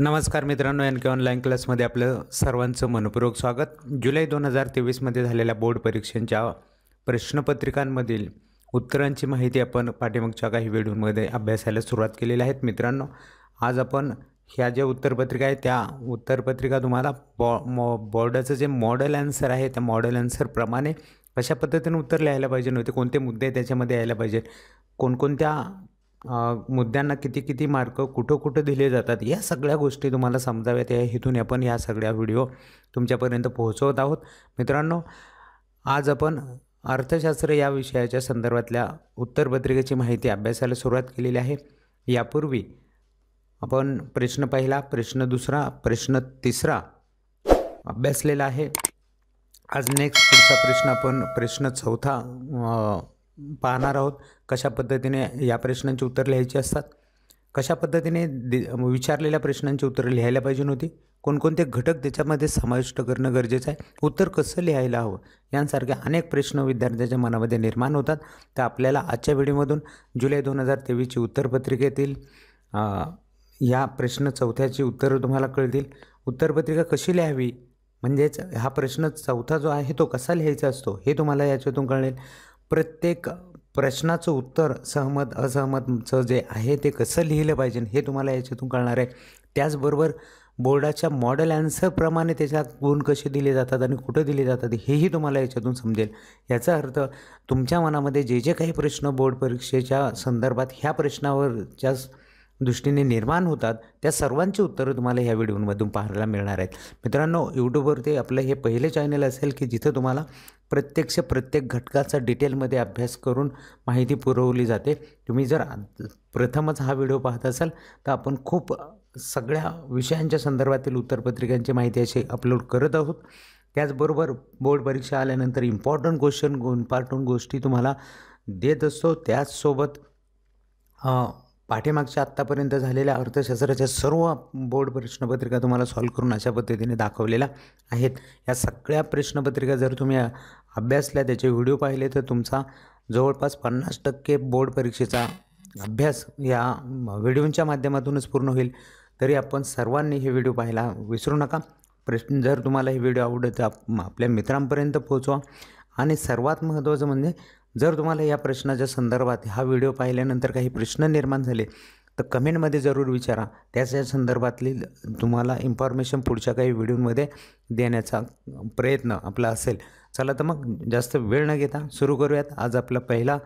नमस्कार मित्रांनो एन के ऑनलाईन क्लासमध्ये आपलं सर्वांचं मनपूर्वक स्वागत जुलै दोन हजार तेवीसमध्ये झालेल्या बोर्ड परीक्षेच्या प्रश्नपत्रिकांमधील उत्तरांची माहिती आपण पाठीमागच्या काही व्हिडिओमध्ये अभ्यासायला सुरुवात केलेली आहेत मित्रांनो आज आपण ह्या ज्या उत्तरपत्रिका आहे त्या उत्तरपत्रिका तुम्हाला बॉ मॉ बोर्डाचं जे मॉडेल आन्सर आहे त्या मॉडेल आन्सरप्रमाणे कशा पद्धतीने उत्तर लिहायला पाहिजे नव्हते कोणते मुद्दे त्याच्यामध्ये यायला पाहिजे कोणकोणत्या मुद्द्यांना किती किती मार्क कुठं कुठं दिले जातात या सगळ्या गोष्टी तुम्हाला समजाव्यात या हेतून आपण या सगळ्या व्हिडिओ तुमच्यापर्यंत पोहोचवत आहोत मित्रांनो आज आपण अर्थशास्त्र या विषयाच्या संदर्भातल्या उत्तरपत्रिकेची माहिती अभ्यासाला सुरुवात केलेली आहे यापूर्वी आपण प्रश्न पहिला प्रश्न दुसरा प्रश्न तिसरा अभ्यासलेला आहे आज नेक्स्ट पुढचा प्रश्न आपण प्रश्न चौथा पाहणार आहोत कशा पद्धतीने या प्रश्नांची उत्तरं लिहायची असतात कशा पद्धतीने विचारलेल्या प्रश्नांची उत्तरं लिहायला पाहिजे नव्हती कोणकोणते घटक त्याच्यामध्ये समाविष्ट करणं गरजेचं आहे उत्तर कसं लिहायला हवं यांसारखे अनेक प्रश्न विद्यार्थ्याच्या मनामध्ये निर्माण होतात तर आपल्याला आजच्या व्हिडिओमधून जुलै दोन हजार तेवीसची उत्तरपत्रिकेतील या प्रश्न चौथ्याची उत्तरं तुम्हाला कळतील उत्तरपत्रिका कशी लिहावी म्हणजेच हा प्रश्न चौथा जो आहे तो कसा लिहायचा असतो हे तुम्हाला याच्यातून कळेल प्रत्येक प्रश्नाचं उत्तर सहमत असहमतचं जे आहे ते कसं लिहिलं पाहिजे हे तुम्हाला याच्यातून कळणार आहे त्याचबरोबर बोर्डाच्या मॉडेल ॲन्सरप्रमाणे त्याच्यात गुण कसे दिले जातात आणि कुठं दिले जातात हेही तुम्हाला याच्यातून समजेल याचा अर्थ तुमच्या मनामध्ये जे जे काही प्रश्न बोर्ड परीक्षेच्या संदर्भात ह्या प्रश्नावरच्या दृष्टीने निर्माण होतात त्या सर्वांची उत्तरं तुम्हाला ह्या व्हिडिओमधून पाहायला मिळणार आहेत मित्रांनो यूट्यूबवरती आपलं हे पहिले चॅनल असेल की जिथं तुम्हाला प्रत्यक्ष प्रत्येक घटकाचा डिटेलमध्ये अभ्यास करून माहिती पुरवली जाते तुम्ही जर प्रथमच हा व्हिडिओ पाहत असाल तर आपण खूप सगळ्या विषयांच्या संदर्भातील उत्तरपत्रिकांची माहिती अशी अपलोड करत आहोत त्याचबरोबर बोर्ड परीक्षा आल्यानंतर इम्पॉर्टंट क्वेश्चन इम्पॉर्टंट गोष्टी तुम्हाला देत असतो त्याचसोबत पाठीमागच्या आत्तापर्यंत झालेल्या अर्थशास्त्राच्या सर्व बोर्ड प्रश्नपत्रिका तुम्हाला सॉल्व्ह करून अशा पद्धतीने दाखवलेल्या आहेत या सगळ्या प्रश्नपत्रिका जर तुम्ही अभ्यासल्या त्याचे व्हिडिओ पाहिले तर तुमचा जवळपास पन्नास टक्के बोर्ड परीक्षेचा अभ्यास या व्हिडिओंच्या माध्यमातूनच पूर्ण होईल तरी आपण सर्वांनी हे व्हिडिओ पाहायला विसरू नका प्रश्न जर तुम्हाला हे व्हिडिओ आवडत तर आपल्या मित्रांपर्यंत पोहोचवा आणि सर्वात महत्त्वाचं म्हणजे जर तुम्हाला या प्रश्नाच्या संदर्भात हा व्हिडिओ पाहिल्यानंतर काही प्रश्न निर्माण झाले तर कमेंटमध्ये जरूर विचारा त्याच्या संदर्भातली तुम्हाला इन्फॉर्मेशन पुढच्या काही व्हिडिओमध्ये देण्याचा प्रयत्न आपला असेल चला तर मग जास्त वेळ न घेता सुरू करूयात आज आपला पहिला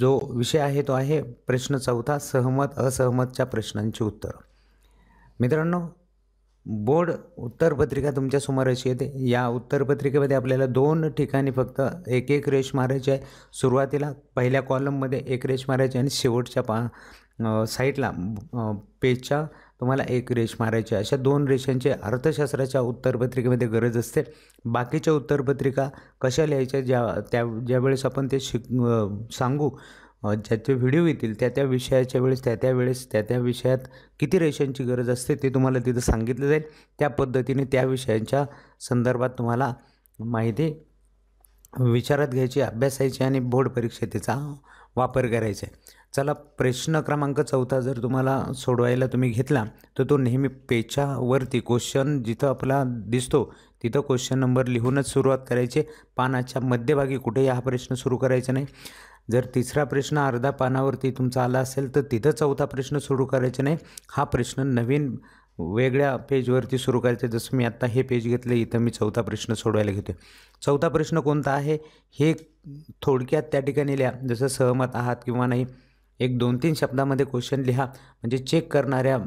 जो विषय आहे तो आहे प्रश्न चौथा सहमत असहमतच्या प्रश्नांची उत्तरं मित्रांनो बोर्ड उत्तरपत्रिका तुमच्यासमोर अशी येते या उत्तरपत्रिकेमध्ये आपल्याला दोन ठिकाणी फक्त एक एक रेष मारायची आहे सुरुवातीला पहिल्या कॉलममध्ये एक रेष मारायची आणि शेवटच्या पा साईडला पेजच्या तुम्हाला एक रेष मारायची अशा दोन रेषांचे अर्थशास्त्राच्या उत्तरपत्रिकेमध्ये गरज असते बाकीच्या उत्तरपत्रिका कशा लिहायच्या ज्या त्या ज्यावेळेस आपण ते शिक सांगू ज्याचे व्हिडिओ येतील त्या त्या विषयाच्या वेळेस त्या त्या वेळेस त्या त्या विषयात किती रेषांची गरज असते ते तुम्हाला तिथं सांगितलं जाईल त्या पद्धतीने त्या विषयांच्या संदर्भात तुम्हाला माहिती विचारात घ्यायची अभ्यासायची आणि बोर्ड परीक्षेचा वापर करायचा आहे चला प्रश्न क्रमांक चौथा जर तुम्हाला सोडवायला तुम्ही घेतला तर तो नेहमी पेच्यावरती क्वेश्चन जिथं आपला दिसतो तिथं क्वेश्चन नंबर लिहूनच सुरुवात करायची पानाच्या मध्यभागी कुठेही हा प्रश्न सुरू करायचा नाही जर तिसरा प्रश्न अर्धा पानावरती तुमचा आला असेल तर तिथं चौथा प्रश्न सुरू करायचा नाही हा प्रश्न नवीन वेगळ्या पेजवरती सुरू करायचे जसं मी आत्ता हे पेज घेतले इथं मी चौथा प्रश्न सोडवायला घेतो चौथा प्रश्न कोणता आहे हे थोडक्यात त्या ठिकाणी लिहा जसं सहमत आहात किंवा नाही एक दोन तीन शब्दामध्ये क्वेश्चन लिहा म्हणजे चेक करणाऱ्या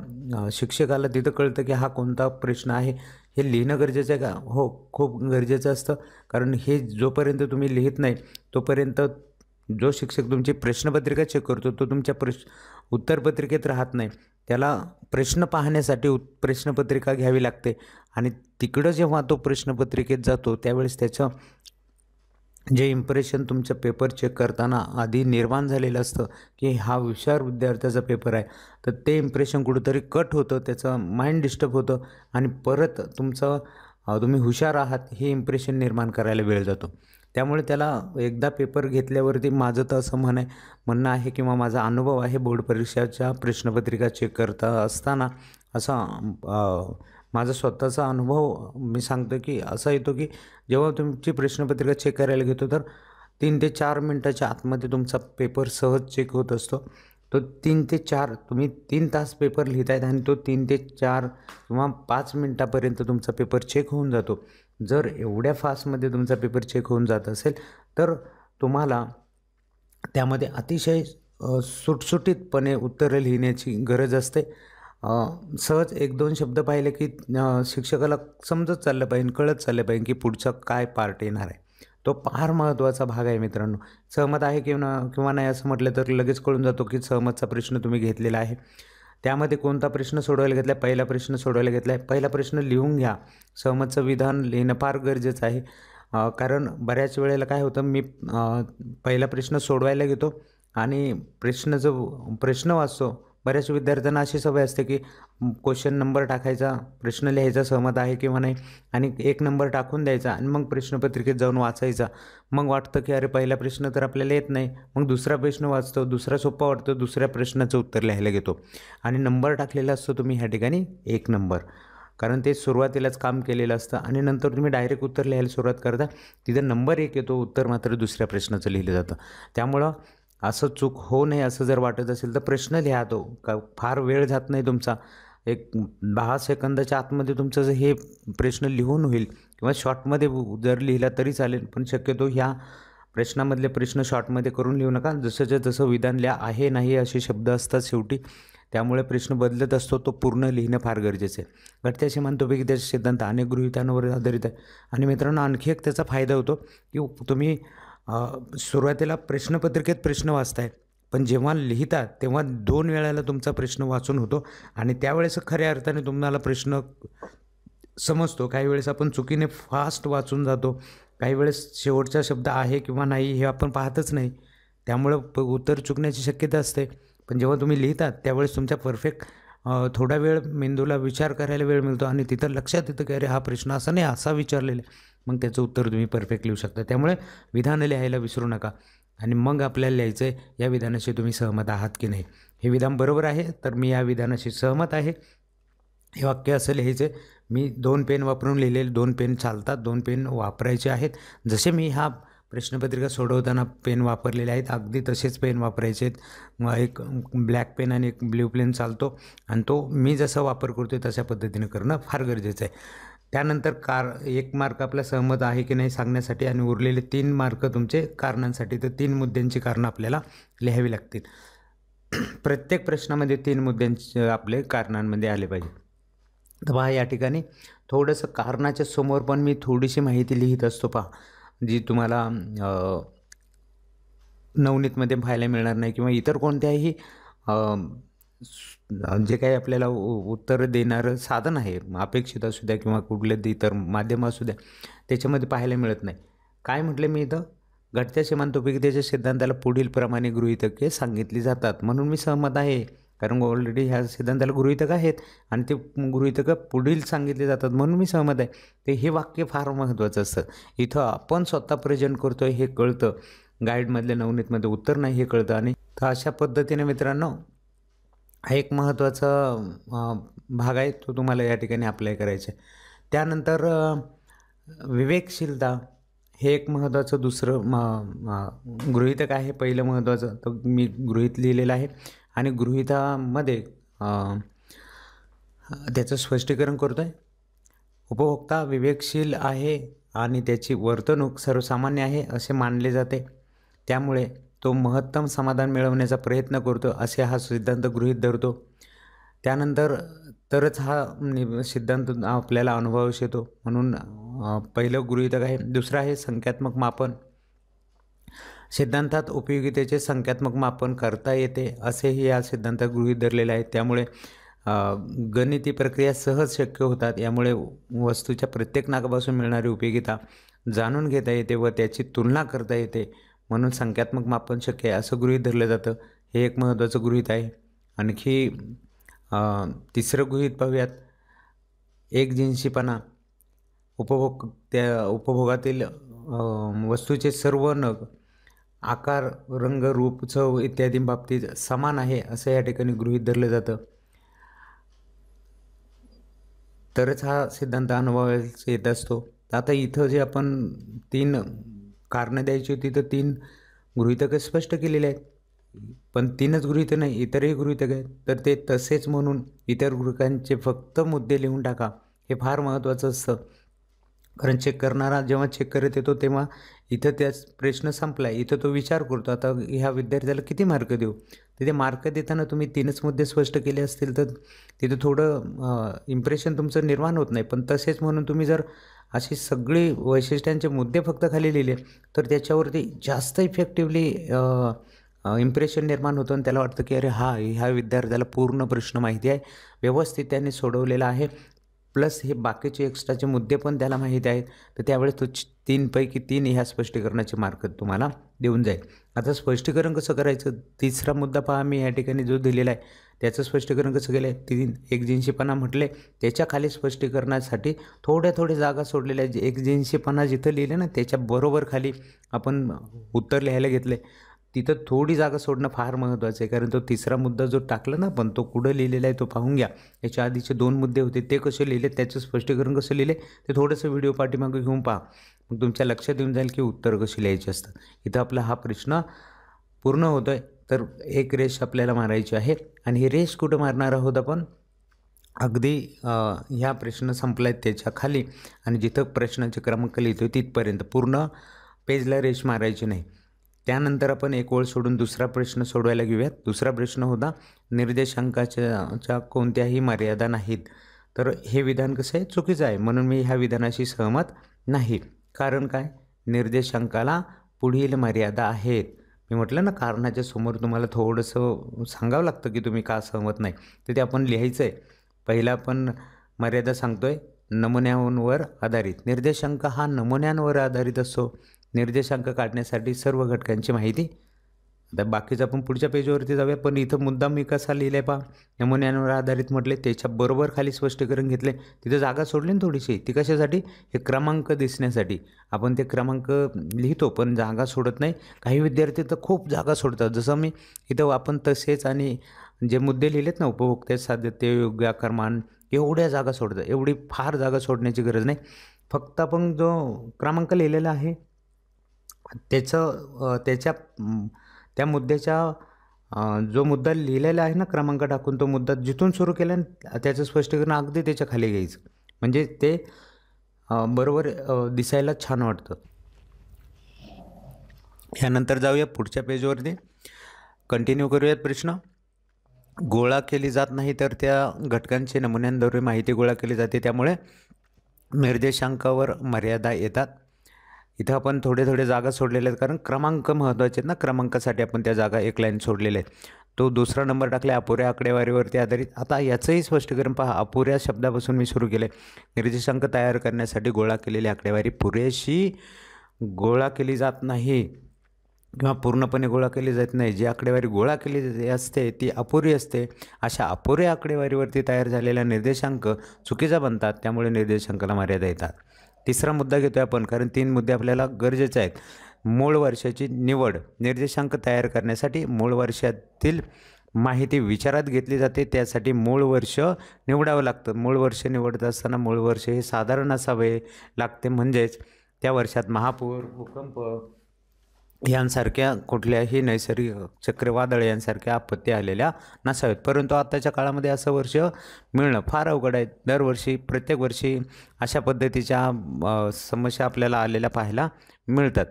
शिक्षकाला तिथं कळतं की हा कोणता प्रश्न आहे हे लिहिणं गरजेचं आहे का हो खूप गरजेचं असतं कारण हे जोपर्यंत तुम्ही लिहित नाही तोपर्यंत जो शिक्षक तुमची प्रश्नपत्रिका चेक करतो तो तुमच्या प्रश उत्तरपत्रिकेत राहत नाही त्याला प्रश्न पाहण्यासाठी उत् प्रश्नपत्रिका घ्यावी लागते आणि तिकडं जेव्हा तो प्रश्नपत्रिकेत जातो त्यावेळेस त्याचं जे इम्प्रेशन तुमचं पेपर चेक करताना आधी निर्माण झालेलं असतं की हा हुशार विद्यार्थ्याचा पेपर आहे तर ते इम्प्रेशन कुठंतरी कट होतं त्याचं माइंड डिस्टर्ब होतं आणि परत तुमचं तुम्ही हुशार आहात हे इम्प्रेशन निर्माण करायला वेळ जातो त्यामुळे त्याला एकदा पेपर घेतल्यावरती माझं तर असं म्हण म्हणणं आहे किंवा माझा अनुभव आहे बोर्ड परीक्षाच्या प्रश्नपत्रिका चेक करता असताना असा माझा स्वतःचा अनुभव मी सांगतो की असा येतो की जेव्हा तुमची प्रश्नपत्रिका चेक करायला घेतो तर तीन ते चार मिनटाच्या आतमध्ये तुमचा पेपर सहज चेक होत असतो तो तीन ते चार तुम्ही तीन तास पेपर लिहित आहेत आणि तो तीन ते चार किंवा पाच मिनटापर्यंत तुमचा पेपर चेक होऊन जातो जर एवढ्या फास्टमध्ये तुमचा पेपर चेक होऊन जात असेल तर तुम्हाला त्यामध्ये अतिशय सुटसुटीतपणे उत्तरं लिहिण्याची गरज असते सहज एक दोन शब्द पाहिले की शिक्षकाला समजत चाललं पाहिजे कळत चाललं पाहिजे की पुढचा काय पार्ट येणार आहे तो फार महत्त्वाचा भाग आहे मित्रांनो सहमत आहे किंवा किंवा नाही असं म्हटलं तर लगेच कळून जातो की सहमतचा प्रश्न तुम्ही घेतलेला आहे त्यामध्ये कोणता प्रश्न सोडवायला घेतला आहे पहिला प्रश्न सोडवायला घेतला आहे पहिला प्रश्न लिहून घ्या सहमतचं विधान लिहिणं फार गरजेचं आहे कारण बऱ्याच वेळेला काय होतं मी पहिला प्रश्न सोडवायला घेतो आणि प्रश्न जो प्रश्न वाचतो बऱ्याच विद्यार्थ्यांना अशी सवय असते की क्वेश्चन नंबर टाकायचा प्रश्न लिहायचा सहमत आहे किंवा नाही आणि एक नंबर टाकून द्यायचा आणि मग प्रश्नपत्रिकेत जाऊन वाचायचा मग वाटतं की अरे पहिला प्रश्न तर आपल्याला येत नाही मग दुसरा प्रश्न वाचतो दुसरा सोपा वाटतो दुसऱ्या प्रश्नाचं उत्तर लिहायला घेतो आणि नंबर टाकलेला असतो तुम्ही ह्या ठिकाणी एक नंबर कारण ते सुरुवातीलाच काम केलेलं असतं आणि नंतर तुम्ही डायरेक्ट उत्तर लिहायला सुरुवात करता तिथं नंबर एक येतो उत्तर मात्र दुसऱ्या प्रश्नाचं लिहिलं जातं त्यामुळं असं चूक होऊ नये असं जर वाटत असेल तर प्रश्न लिहा तो का फार वेळ जात नाही तुमचा एक दहा सेकंदाच्या आतमध्ये तुमचं जर हे प्रश्न लिहून होईल किंवा शॉर्टमध्ये जर लिहिला तरी चालेल पण शक्यतो ह्या प्रश्नामधले प्रश्न शॉर्टमध्ये करून लिहू नका जसंच्या जसं विधान लिहा आहे नाही असे शब्द असतात शेवटी त्यामुळे प्रश्न बदलत असतो तो पूर्ण लिहिणं फार गरजेचं आहे घटत्याशी पैकी त्याचे सिद्धांत अनेक गृहितांवर आधारित आहे आणि मित्रांनो आणखी एक त्याचा फायदा होतो की तुम्ही सुरुवातीला प्रश्नपत्रिकेत प्रश्न वाचताय पण जेव्हा लिहिता तेव्हा दोन वेळेला तुमचा प्रश्न वाचून होतो आणि त्यावेळेस खऱ्या अर्थाने तुम्हाला प्रश्न समजतो काही वेळेस आपण चुकीने फास्ट वाचून जातो काही वेळेस शेवटचा शब्द आहे किंवा नाही हे आपण पाहतच नाही त्यामुळं उत्तर चुकण्याची शक्यता असते पण जेव्हा तुम्ही लिहितात त्यावेळेस तुमच्या परफेक्ट थोडा वेळ मेंदूला विचार करायला वेळ मिळतो आणि तिथं लक्षात येतं की अरे हा प्रश्न असा नाही असा विचारलेला मग त्याचं उत्तर तुम्ही परफेक्ट लिहू शकता त्यामुळे विधान लिहायला विसरू नका आणि मग आपल्याला लिहायचं आहे या विधानाशी तुम्ही सहमत आहात की नाही हे विधान बरोबर आहे तर मी या विधानाशी सहमत आहे हे वाक्य असं लिहायचं मी दोन पेन वापरून लिहिलेले दोन पेन चालतात दोन पेन वापरायचे आहेत जसे मी हा प्रश्नपत्रिका सोडवताना पेन वापरलेले आहेत अगदी तसेच पेन वापरायचे आहेत एक ब्लॅक पेन आणि एक ब्ल्यू पेन चालतो आणि तो मी जसा वापर करतो तशा पद्धतीने करणं फार गरजेचं आहे त्यानंतर कार एक मार्क आपला सहमत आहे की नाही सांगण्यासाठी आणि उरलेले तीन मार्क तुमचे कारणांसाठी तर तीन मुद्द्यांची कारणं आपल्याला लिहावी लागतील प्रत्येक प्रश्नामध्ये तीन मुद्द्यांचे आपले कारणांमध्ये आले पाहिजे तर पहा या ठिकाणी थोडंसं कारणाच्या समोर पण मी थोडीशी माहिती लिहित असतो पहा जी तुम्हाला नवनीतमध्ये पाहायला मिळणार नाही किंवा इतर कोणत्याही जे काही आपल्याला उत्तर देणारं साधन आहे अपेक्षित असू द्या किंवा कुठले इतर माध्यम असू द्या त्याच्यामध्ये पाहायला मिळत नाही काय म्हटलं मी इथं घटत्या त्याच्या सिद्धांताला पुढील प्रमाणे गृहितके सांगितली जातात म्हणून मी सहमत आहे कारण ऑलरेडी ह्या सिद्धांताला गृहितक आहेत आणि ते गृहितकं पुढील सांगितले जातात म्हणून मी सहमत आहे ते हे वाक्य फार महत्त्वाचं असतं इथं आपण स्वतः प्रेझेंट करतो हे कळतं गाईडमधल्या नवनीतमध्ये उत्तर नाही हे कळतं आणि तर अशा पद्धतीने मित्रांनो हा एक महत्त्वाचा भाग आहे तो तुम्हाला या ठिकाणी अप्लाय करायचा आहे त्यानंतर विवेकशीलता हे एक महत्त्वाचं दुसरं म गृहितक आहे पहिलं महत्त्वाचं तर मी गृहित लिहिलेलं आहे आणि गृहितामध्ये त्याचं स्पष्टीकरण करतो आहे उपभोक्ता विवेकशील आहे आणि त्याची वर्तणूक सर्वसामान्य आहे असे मानले जाते त्यामुळे तो महत्तम समाधान मिळवण्याचा प्रयत्न करतो असे हा सिद्धांत गृहीत धरतो त्यानंतर तरच हा सिद्धांत आपल्याला अनुभवश येतो म्हणून पहिलं गृहितक आहे दुसरं आहे संख्यात्मक मापन सिद्धांतात उपयोगितेचे संख्यात्मक मापन करता येते असेही या सिद्धांत गृहीत धरलेले आहे त्यामुळे गणिती प्रक्रिया सहज शक्य होतात यामुळे वस्तूच्या प्रत्येक नाकापासून मिळणारी उपयोगिता जाणून घेता येते व त्याची तुलना करता येते म्हणून संख्यात्मक मापन शक्य आहे असं गृहीत धरलं जातं हे एक महत्त्वाचं गृहित आहे आणखी तिसरं गृहित पाहूयात एक जिन्सीपणा उपभोग त्या उपभोगातील वस्तूचे सर्व नग आकार रंग रूप चव इत्यादी बाबतीत समान आहे असं या ठिकाणी गृहित धरलं जातं तरच हा सिद्धांत अनुभवायला येत असतो आता इथं जे आपण तीन कारणं द्यायची होती तर तीन गृहितक स्पष्ट केलेले आहेत पण तीनच गृहित नाही इतरही गृहितक आहेत तर ते तसेच म्हणून इतर गृहकांचे फक्त मुद्दे लिहून टाका हे फार महत्त्वाचं असतं कारण चेक करणारा जेव्हा चेक करत येतो तेव्हा इथं त्याच प्रश्न संपला इथं तो विचार करतो आता ह्या विद्यार्थ्याला किती मार्क देऊ तिथे मार्क देताना तुम्ही तीनच मुद्दे स्पष्ट केले असतील तर तिथं थोडं इम्प्रेशन तुमचं निर्माण होत नाही पण तसेच म्हणून तुम्ही जर अशी सगळी वैशिष्ट्यांचे मुद्दे फक्त खाली लिहिले तर त्याच्यावरती जास्त इफेक्टिवली इम्प्रेशन निर्माण होतं आणि त्याला वाटतं की अरे हा ह्या विद्यार्थ्याला पूर्ण प्रश्न माहिती आहे व्यवस्थित त्याने सोडवलेला आहे प्लस हे बाकीचे एक्स्ट्राचे मुद्दे पण त्याला माहिती आहेत तर त्यावेळेस तो तीनपैकी तीन ह्या स्पष्टीकरणाचे मार्क तुम्हाला देऊन जाईल आता स्पष्टीकरण कसं करायचं तिसरा मुद्दा पहा मी या ठिकाणी जो दिलेला आहे त्याचं स्पष्टीकरण कसं केलं आहे तीन एकजिनशीपणा म्हटले त्याच्या खाली स्पष्टीकरणासाठी थोड्या थोड्या जागा सोडलेल्या जे एकजिनशीपणा जिथं लिहिले ना त्याच्या बरोबर खाली आपण उत्तर लिहायला घेतले तिथं थोडी जागा सोडणं फार महत्त्वाचं आहे कारण तो तिसरा मुद्दा जो टाकला ना पण तो कुठं लिहिलेला आहे तो पाहून घ्या याच्या आधीचे दोन मुद्दे होते ते कसे लिहिले त्याचं स्पष्टीकरण कसं लिहिले ते थोडंसं व्हिडिओ पाठीमागे घेऊन पहा मग तुमच्या लक्षात येऊन जाईल की उत्तर कशी लिहायची असतात इथं आपला हा प्रश्न पूर्ण होतो आहे तर एक रेष आपल्याला मारायची आहे आणि ही रेष कुठं मारणार आहोत आपण अगदी ह्या प्रश्न संपला आहेत त्याच्या खाली आणि जिथं प्रश्नाचे क्रमांक लिहितो तिथपर्यंत पूर्ण पेजला रेष मारायची नाही त्यानंतर आपण एक ओळ सोडून दुसरा प्रश्न सोडवायला घेऊयात दुसरा प्रश्न होता निर्देशांकाच्या कोणत्याही मर्यादा नाहीत तर हे विधान कसं आहे चुकीचं आहे म्हणून मी ह्या विधानाशी सहमत नाही कारण काय निर्देशांकाला पुढील मर्यादा आहेत मी म्हटलं ना कारणाच्या समोर तुम्हाला थोडंसं सांगावं लागतं की तुम्ही का सहमत नाही तर ते आपण लिहायचं आहे पहिला आपण मर्यादा सांगतो आहे नमुन्यांवर आधारित निर्देशांक हा नमुन्यांवर आधारित असतो निर्देशांक काढण्यासाठी सर्व घटकांची माहिती आता बाकीचं आपण पुढच्या पेजवरती जाऊया पण इथं मुद्दाम मी कसा लिहिला आहे पहा नमुन्यांवर आधारित म्हटले बरोबर खाली स्पष्टीकरण घेतले तिथं जागा सोडली ना थोडीशी ती कशासाठी हे क्रमांक दिसण्यासाठी आपण ते क्रमांक लिहितो पण जागा सोडत नाही काही विद्यार्थी तर खूप जागा सोडतात जसं मी इथं आपण तसेच आणि जे मुद्दे लिहिलेत ना उपभोक्ते साध्यते आकारमान एवढ्या जागा सोडतात एवढी फार जागा सोडण्याची गरज नाही फक्त आपण जो क्रमांक लिहिलेला आहे त्याचं त्याच्या त्या मुद्द्याच्या जो मुद्दा लिहिलेला आहे ना क्रमांक टाकून तो मुद्दा जिथून सुरू केला त्याचं स्पष्टीकरण अगदी त्याच्या खाली घ्यायचं म्हणजे ते बरोबर दिसायला छान वाटतं यानंतर जाऊया पुढच्या पेजवरती कंटिन्यू करूयात प्रश्न गोळा केली जात नाही तर त्या घटकांचे नमुन्यांद्वारे माहिती गोळा केली जाते त्यामुळे निर्देशांकावर मर्यादा येतात इथं आपण थोडे थोडे जागा सोडलेल्या आहेत कारण क्रमांक महत्त्वाचे आहेत ना क्रमांकासाठी आपण त्या जागा एक लाईन सोडलेल्या आहेत तो दुसरा नंबर टाकला अपुऱ्या आकडेवारीवरती आधारित आता याचंही स्पष्टीकरण पहा अपुऱ्या शब्दापासून मी सुरू केलं आहे निर्देशांक तयार करण्यासाठी गोळा केलेली आकडेवारी पुरेशी गोळा केली जात नाही किंवा पूर्णपणे गोळा केली जात नाही जी आकडेवारी गोळा केली जाते असते ती अपुरी असते अशा अपुऱ्या आकडेवारीवरती तयार झालेल्या निर्देशांक चुकीचा बनतात त्यामुळे निर्देशांकाला मर्यादा येतात तिसरा मुद्दा घेतोय आपण कारण तीन मुद्दे आपल्याला गरजेचे आहेत मूळ वर्षाची निवड निर्देशांक तयार करण्यासाठी मूळ वर्षातील माहिती विचारात घेतली जाते त्यासाठी मूळ वर्ष निवडावं लागतं मूळ वर्ष निवडत असताना मूळ वर्ष हे साधारण असावे लागते म्हणजेच त्या वर्षात महापूर भूकंप यांसारख्या कुठल्याही नैसर्गिक चक्रवादळ यांसारख्या आपत्ती आलेल्या नसाव्यात परंतु आत्ताच्या काळामध्ये असं वर्ष मिळणं फार अवघड आहे दरवर्षी प्रत्येक वर्षी अशा पद्धतीच्या समस्या आपल्याला आलेल्या पाहायला मिळतात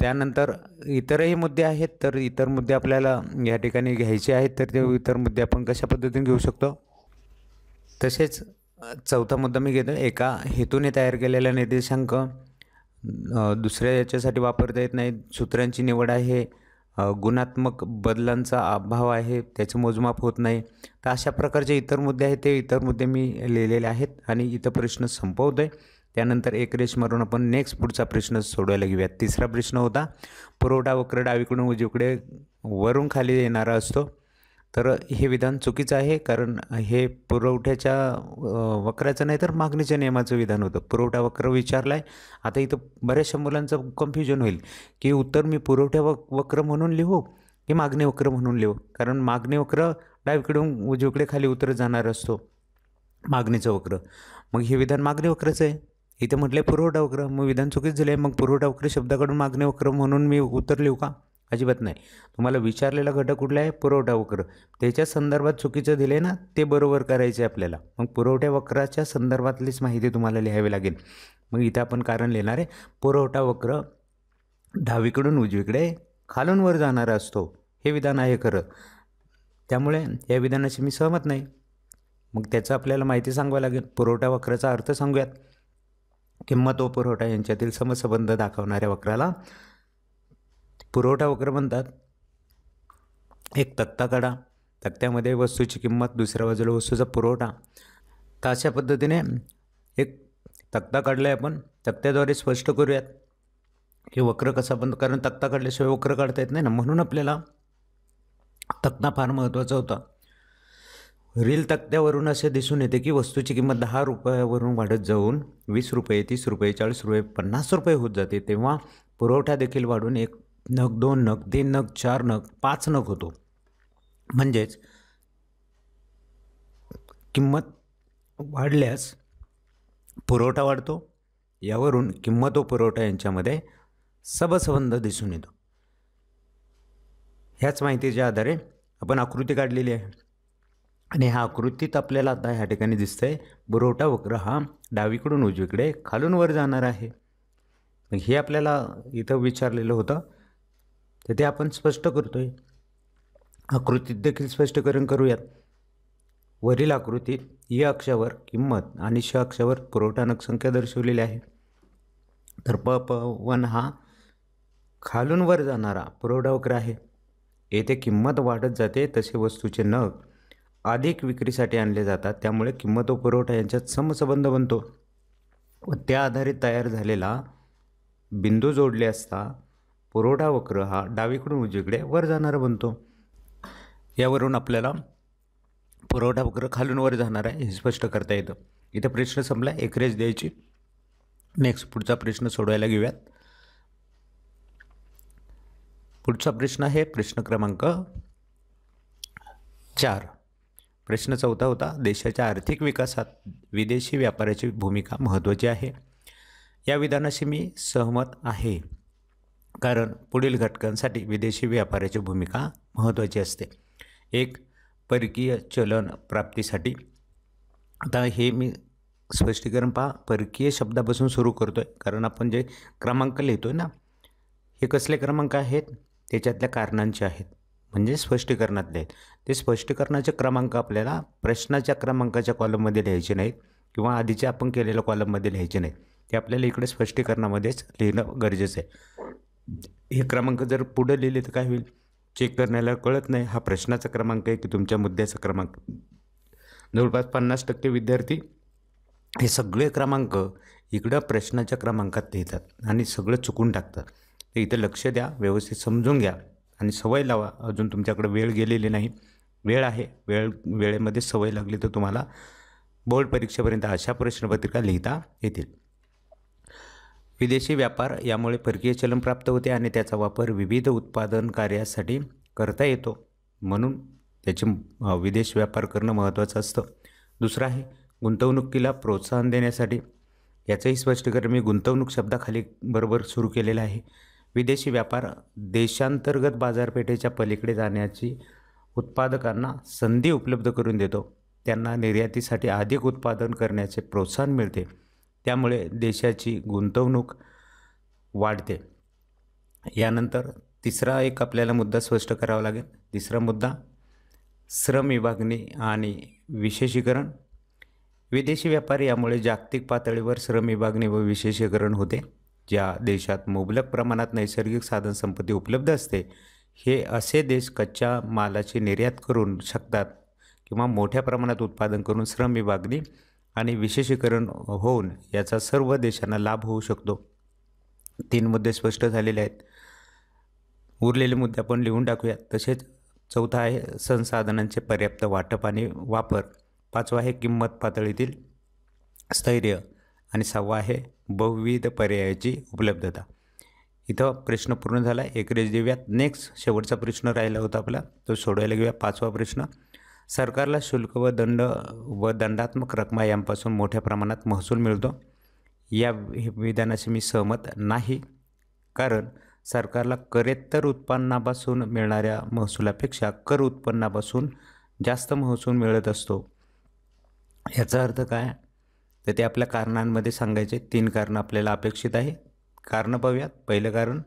त्यानंतर इतरही मुद्दे आहेत तर इतर मुद्दे आपल्याला या ठिकाणी घ्यायचे आहेत तर ते इतर मुद्दे आपण कशा पद्धतीने घेऊ शकतो तसेच चौथा मुद्दा मी घेतो एका हेतूने तयार केलेला निर्देशांक दुसऱ्या याच्यासाठी वापरता येत नाही सूत्रांची निवड आहे गुणात्मक बदलांचा अभाव आहे त्याचं मोजमाप होत नाही तर अशा प्रकारचे इतर मुद्दे आहेत ते इतर मुद्दे मी लिहिलेले आहेत आणि इथं प्रश्न संपवतो आहे त्यानंतर एक रेश मारून आपण नेक्स्ट पुढचा प्रश्न सोडवायला घेऊयात तिसरा प्रश्न होता पुरवठा वक्र डावीकडून उजवीकडे वरून खाली येणारा असतो तर हे विधान चुकीचं आहे कारण हे पुरवठ्याच्या वक्राचं नाही तर मागणीच्या नियमाचं विधान होतं पुरवठा वक्र विचारला आहे आता इथं बऱ्याचशा मुलांचं कन्फ्युजन होईल की उत्तर मी पुरवठ्या व वक्र म्हणून लिहू की मागणी वक्र म्हणून लिहू कारण मागणी वक्र डावीकडून उजवीकडे खाली उतर जाणार असतो मागणीचं वक्र मग हे विधान मागणी वक्रचं आहे इथे म्हटलं पुरवठा वक्र मग विधान चुकीच झालं आहे मग पुरवठा वक्र शब्दाकडून मागणी वक्र म्हणून मी उत्तर लिहू का अजिबात नाही तुम्हाला विचारलेला घटक कुठला आहे पुरवठा वक्र त्याच्या संदर्भात चुकीचं दिलं आहे ना ते बरोबर करायचं आहे आपल्याला मग पुरवठ्या वक्राच्या संदर्भातलीच माहिती तुम्हाला लिहावी लागेल मग इथं आपण कारण लिहिणार आहे पुरवठा वक्र डावीकडून उजवीकडे खालून वर जाणारा असतो हे विधान आहे खरं त्यामुळे या विधानाशी मी सहमत नाही मग त्याचं आपल्याला माहिती सांगावं लागेल पुरवठा वक्राचा अर्थ सांगूयात किंमत व पुरवठा यांच्यातील समसंबंध दाखवणाऱ्या वक्राला पुरवठा वक्र म्हणतात एक तक्ता काढा तक्त्यामध्ये वस्तूची किंमत दुसऱ्या बाजूला वस्तूचा पुरवठा तर अशा पद्धतीने एक तक्ता काढला आहे आपण तक्त्याद्वारे स्पष्ट करूयात की वक्र कसा बनतो कारण तक्ता काढल्याशिवाय वक्र काढता येत नाही ना म्हणून आपल्याला तक्ता फार महत्त्वाचा होता रील तक्त्यावरून असे दिसून येते की वस्तूची किंमत दहा रुपयावरून वाढत जाऊन वीस रुपये तीस रुपये चाळीस रुपये पन्नास रुपये होत जाते तेव्हा पुरवठा देखील वाढून एक नग दोन नग तीन नग चार नग पाच नग होतो म्हणजेच किंमत वाढल्यास पुरवठा वाढतो यावरून किंमत व पुरवठा यांच्यामध्ये सबसंबंध दिसून येतो ह्याच माहितीच्या आधारे आपण आकृती काढलेली आहे आणि ह्या आकृतीत आपल्याला आता ह्या ठिकाणी दिसतं आहे पुरवठा वक्र हा डावीकडून उजवीकडे खालून वर जाणार आहे हे आपल्याला इथं विचारलेलं होतं तर ते आपण स्पष्ट करतोय आकृतीत देखील स्पष्टीकरण करूयात वरील आकृतीत या अक्षावर किंमत आणि श अक्षावर पुरवठा संख्या दर्शवलेली आहे तर प प वन हा खालून वर जाणारा वक्र आहे येथे किंमत वाढत जाते तसे वस्तूचे नग अधिक विक्रीसाठी आणले जातात त्यामुळे किंमत व पुरवठा यांच्यात समसंबंध बनतो व त्या आधारे तयार झालेला बिंदू जोडले असता पुरवठा वक्र हा डावीकडून उजवीकडे वर जाणारा बनतो यावरून आपल्याला पुरवठा वक्र खालून वर जाणार आहे हे स्पष्ट करता येतं इथं प्रश्न संपला एकरेज द्यायची नेक्स्ट पुढचा प्रश्न सोडवायला घेऊयात पुढचा प्रश्न आहे प्रश्न क्रमांक चार प्रश्न चौथा होता देशाच्या आर्थिक विकासात विदेशी व्यापाराची भूमिका महत्त्वाची आहे या विधानाशी मी सहमत आहे कारण पुढील घटकांसाठी विदेशी व्यापाराची भूमिका महत्त्वाची असते एक परकीय चलन प्राप्तीसाठी आता हे मी स्पष्टीकरण पहा परकीय शब्दापासून सुरू करतो आहे कारण आपण जे क्रमांक लिहितो आहे ना हे कसले क्रमांक आहेत त्याच्यातल्या कारणांचे आहेत म्हणजे स्पष्टीकरणातले आहेत ते स्पष्टीकरणाचे क्रमांक आपल्याला प्रश्नाच्या क्रमांकाच्या कॉलममध्ये लिहायचे नाहीत किंवा आधीच्या आपण केलेल्या कॉलममध्ये लिहायचे नाहीत ते आपल्याला इकडे स्पष्टीकरणामध्येच लिहिणं गरजेचं आहे हे क्रमांक जर पुढं लिहिले तर काय होईल चेक करण्याला कळत नाही हा प्रश्नाचा क्रमांक आहे की तुमच्या मुद्द्याचा क्रमांक जवळपास पन्नास टक्के विद्यार्थी हे सगळे क्रमांक इकडं प्रश्नाच्या क्रमांकात लिहितात आणि सगळं चुकून टाकतात ते इथं लक्ष द्या व्यवस्थित समजून घ्या आणि सवय लावा अजून तुमच्याकडे वेळ गेलेली नाही वेळ आहे वेळ वेळेमध्ये सवय लागली तर तुम्हाला बोर्ड परीक्षेपर्यंत अशा प्रश्नपत्रिका लिहिता येतील विदेशी व्यापार यामुळे परकीय चलन प्राप्त होते आणि त्याचा वापर विविध उत्पादन कार्यासाठी करता येतो म्हणून त्याचे विदेश व्यापार करणं महत्त्वाचं असतं दुसरं आहे गुंतवणुकीला प्रोत्साहन देण्यासाठी याचंही स्पष्टीकरण मी गुंतवणूक शब्दाखाली बरोबर सुरू केलेलं आहे विदेशी व्यापार देशांतर्गत बाजारपेठेच्या पलीकडे जाण्याची उत्पादकांना संधी उपलब्ध करून देतो त्यांना निर्यातीसाठी अधिक उत्पादन करण्याचे प्रोत्साहन मिळते त्यामुळे देशाची गुंतवणूक वाढते यानंतर तिसरा एक आपल्याला मुद्दा स्पष्ट करावा लागेल तिसरा मुद्दा श्रम विभागणी आणि विशेषीकरण विदेशी व्यापारी यामुळे जागतिक पातळीवर श्रम विभागणी व विशेषीकरण होते ज्या देशात मुबलक प्रमाणात नैसर्गिक साधनसंपत्ती उपलब्ध असते हे असे देश कच्च्या मालाची निर्यात करून शकतात किंवा मोठ्या प्रमाणात उत्पादन करून श्रम विभागणी आणि विशेषीकरण होऊन याचा सर्व देशांना लाभ होऊ शकतो तीन मुद्दे स्पष्ट झालेले आहेत उरलेले मुद्दे आपण लिहून टाकूयात तसेच चौथा आहे संसाधनांचे पर्याप्त वाटप आणि वापर पाचवा आहे किंमत पातळीतील स्थैर्य आणि सहावा आहे बहुविध पर्यायाची उपलब्धता इथं प्रश्न पूर्ण झाला एकरेज देऊयात नेक्स्ट शेवटचा प्रश्न राहिला होता आपला तो सोडवायला घेऊया पाचवा प्रश्न सरकारला शुल्क व दंड व दंडात्मक रकमा यांपासून मोठ्या प्रमाणात महसूल मिळतो या विधानाशी मी सहमत नाही कारण सरकारला करेत्तर उत्पन्नापासून मिळणाऱ्या महसुलापेक्षा कर उत्पन्नापासून जास्त महसूल मिळत असतो याचा अर्थ काय तर ते आपल्या कारणांमध्ये सांगायचे तीन कारणं आपल्याला अपेक्षित आहे कारणं पाहूयात पहिलं कारण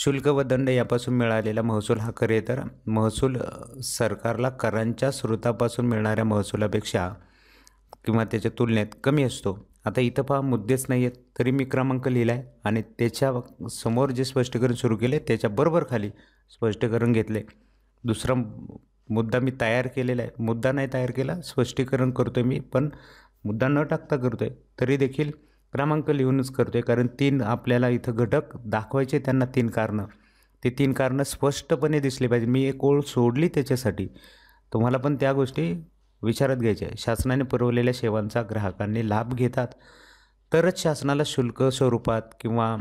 शुल्क व दंड यापासून मिळालेला महसूल हा खरे तर महसूल सरकारला करांच्या स्रोतापासून मिळणाऱ्या महसुलापेक्षा किंवा त्याच्या तुलनेत कमी असतो आता इथं पहा मुद्देच नाही आहेत तरी मी क्रमांक लिहिला आहे आणि त्याच्या समोर जे स्पष्टीकरण सुरू केले त्याच्याबरोबर खाली स्पष्टीकरण घेतले दुसरा मुद्दा मी तयार केलेला आहे मुद्दा नाही तयार केला स्पष्टीकरण करतो आहे मी पण मुद्दा न टाकता करतो आहे तरी देखील क्रमांक लिहूनच करतो आहे कारण तीन आपल्याला इथं घटक दाखवायचे त्यांना तीन कारणं ते तीन कारणं स्पष्टपणे दिसली पाहिजे मी एक ओळ सोडली त्याच्यासाठी तुम्हाला पण त्या गोष्टी विचारात घ्यायच्या शासनाने पुरवलेल्या सेवांचा ग्राहकांनी लाभ घेतात तरच शासनाला शुल्क स्वरूपात किंवा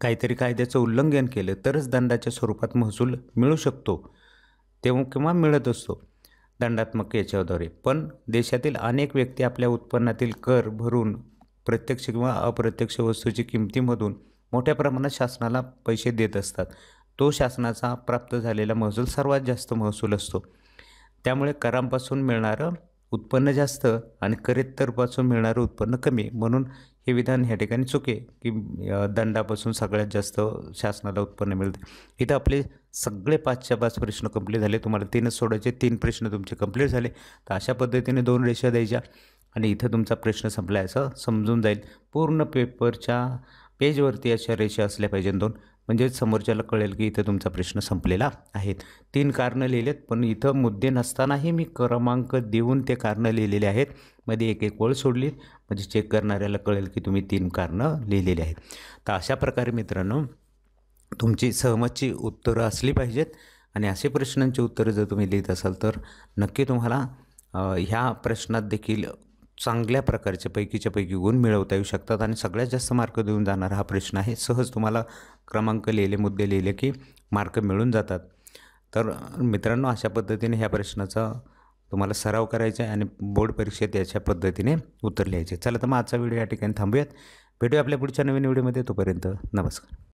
काहीतरी कायद्याचं उल्लंघन केलं तरच दंडाच्या स्वरूपात महसूल मिळू शकतो तेव्हा किंवा मिळत असतो दंडात्मक याच्याद्वारे पण देशातील अनेक व्यक्ती आपल्या उत्पन्नातील कर भरून प्रत्यक्ष किंवा अप्रत्यक्ष वस्तूची किमतीमधून मोठ्या प्रमाणात शासनाला पैसे देत असतात तो शासनाचा प्राप्त झालेला महसूल सर्वात जास्त महसूल असतो त्यामुळे करांपासून मिळणारं उत्पन्न जास्त आणि करेत्तरपासून मिळणारं उत्पन्न कमी म्हणून हे विधान ह्या ठिकाणी चुके की दंडापासून सगळ्यात जास्त शासनाला उत्पन्न मिळते इथं आपले सगळे पाचच्या पाच प्रश्न कंप्लीट झाले तुम्हाला तीनच सोडायचे तीन प्रश्न तुमचे कंप्लीट झाले तर अशा पद्धतीने दोन रेषा द्यायच्या आणि इथं तुमचा प्रश्न संपला असं समजून जाईल पूर्ण पेपरच्या पेजवरती अशा रेषा असल्या पाहिजे दोन म्हणजे समोरच्याला कळेल की इथं तुमचा प्रश्न संपलेला आहेत तीन कारणं लिहिलेत पण इथं मुद्दे नसतानाही मी क्रमांक देऊन ते कारणं लिहिलेले आहेत मध्ये एक एक ओळ सोडली म्हणजे चेक करणाऱ्याला कळेल की तुम्ही तीन कारणं लिहिलेली आहेत तर अशा प्रकारे मित्रांनो तुमची सहमतची उत्तरं असली पाहिजेत आणि असे प्रश्नांची उत्तरं जर तुम्ही लिहित असाल तर नक्की तुम्हाला ह्या प्रश्नात देखील चांगल्या प्रकारचे पैकीच्या पैकी गुण मिळवता येऊ शकतात आणि सगळ्यात जास्त मार्क देऊन जाणारा हा प्रश्न आहे सहज तुम्हाला क्रमांक लिहिले मुद्दे लिहिले की मार्क मिळून जातात तर मित्रांनो अशा पद्धतीने ह्या प्रश्नाचा तुम्हाला सराव करायचा आहे आणि बोर्ड परीक्षेत याच्या पद्धतीने उत्तर लिहायचे चला तर मग आजचा व्हिडिओ या ठिकाणी थांबूयात भेटूया आपल्या पुढच्या नवीन व्हिडिओमध्ये तोपर्यंत नमस्कार